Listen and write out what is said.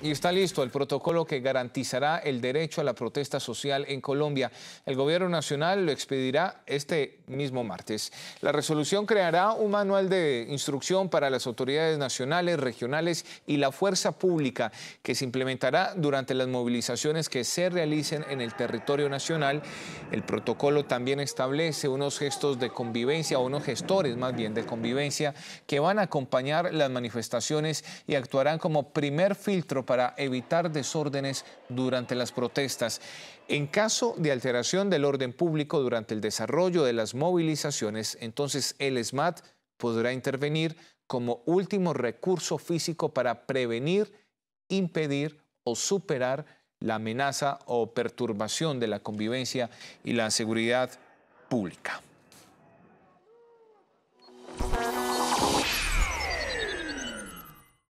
Y está listo el protocolo que garantizará el derecho a la protesta social en Colombia. El gobierno nacional lo expedirá este mismo martes. La resolución creará un manual de instrucción para las autoridades nacionales, regionales y la fuerza pública que se implementará durante las movilizaciones que se realicen en el territorio nacional. El protocolo también establece unos gestos de convivencia, o unos gestores más bien de convivencia, que van a acompañar las manifestaciones y actuarán como primer filtro para evitar desórdenes durante las protestas. En caso de alteración del orden público durante el desarrollo de las movilizaciones, entonces el SMAT podrá intervenir como último recurso físico para prevenir, impedir o superar la amenaza o perturbación de la convivencia y la seguridad pública.